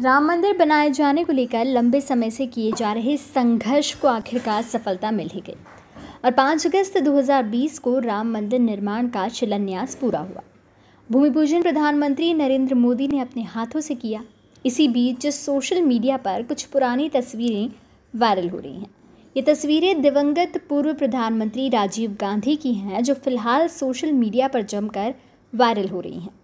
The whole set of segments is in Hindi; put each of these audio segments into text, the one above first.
राम मंदिर बनाए जाने को लेकर लंबे समय से किए जा रहे संघर्ष को आखिरकार सफलता मिल ही गई और 5 अगस्त 2020 को राम मंदिर निर्माण का शिलान्यास पूरा हुआ भूमि पूजन प्रधानमंत्री नरेंद्र मोदी ने अपने हाथों से किया इसी बीच सोशल मीडिया पर कुछ पुरानी तस्वीरें वायरल हो रही हैं ये तस्वीरें दिवंगत पूर्व प्रधानमंत्री राजीव गांधी की हैं जो फिलहाल सोशल मीडिया पर जमकर वायरल हो रही हैं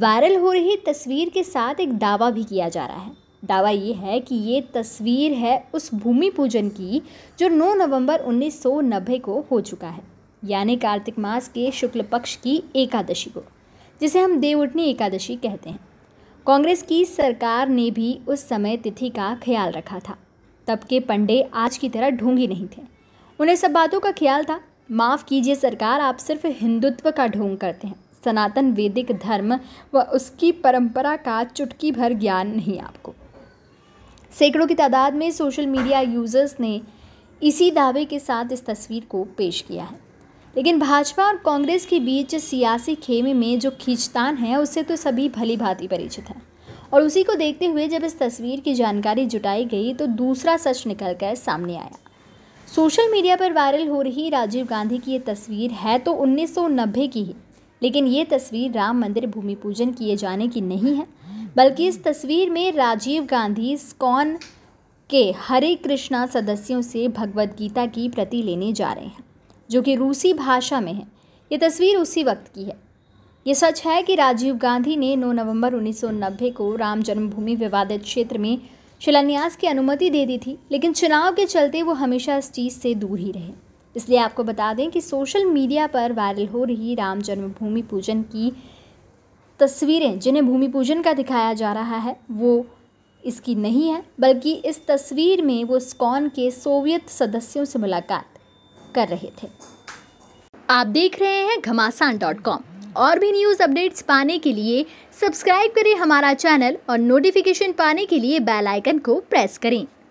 वायरल हो रही तस्वीर के साथ एक दावा भी किया जा रहा है दावा ये है कि ये तस्वीर है उस भूमि पूजन की जो 9 नवंबर उन्नीस को हो चुका है यानी कार्तिक मास के शुक्ल पक्ष की एकादशी को जिसे हम देवउठनी एकादशी कहते हैं कांग्रेस की सरकार ने भी उस समय तिथि का ख्याल रखा था तब के पंडे आज की तरह ढोंगी नहीं थे उन्हें सब बातों का ख्याल था माफ़ कीजिए सरकार आप सिर्फ हिंदुत्व का ढोंग करते हैं सनातन वैदिक धर्म व उसकी परंपरा का चुटकी भर ज्ञान नहीं आपको सैकड़ों की तादाद में सोशल मीडिया यूज़र्स ने इसी दावे के साथ इस तस्वीर को पेश किया है लेकिन भाजपा और कांग्रेस के बीच सियासी खेमे में जो खींचतान है उससे तो सभी भली भांति परिचित हैं और उसी को देखते हुए जब इस तस्वीर की जानकारी जुटाई गई तो दूसरा सच निकल कर सामने आया सोशल मीडिया पर वायरल हो रही राजीव गांधी की ये तस्वीर है तो 1990 की ही लेकिन ये तस्वीर राम मंदिर भूमि पूजन किए जाने की नहीं है बल्कि इस तस्वीर में राजीव गांधी स्कॉन के हरे कृष्णा सदस्यों से भगवदगीता गीता की प्रति लेने जा रहे हैं जो कि रूसी भाषा में है ये तस्वीर उसी वक्त की है ये सच है कि राजीव गांधी ने 9 नवंबर 1990 को राम जन्मभूमि विवादित क्षेत्र में शिलान्यास की अनुमति दे दी थी लेकिन चुनाव के चलते वो हमेशा इस चीज़ से दूर ही रहे इसलिए आपको बता दें कि सोशल मीडिया पर वायरल हो रही राम जन्मभूमि पूजन की तस्वीरें जिन्हें भूमि पूजन का दिखाया जा रहा है वो इसकी नहीं है बल्कि इस तस्वीर में वो स्कॉन के सोवियत सदस्यों से मुलाकात कर रहे थे आप देख रहे हैं घमासान डॉट कॉम और भी न्यूज़ अपडेट्स पाने के लिए सब्सक्राइब करें हमारा चैनल और नोटिफिकेशन पाने के लिए बेल आइकन को प्रेस करें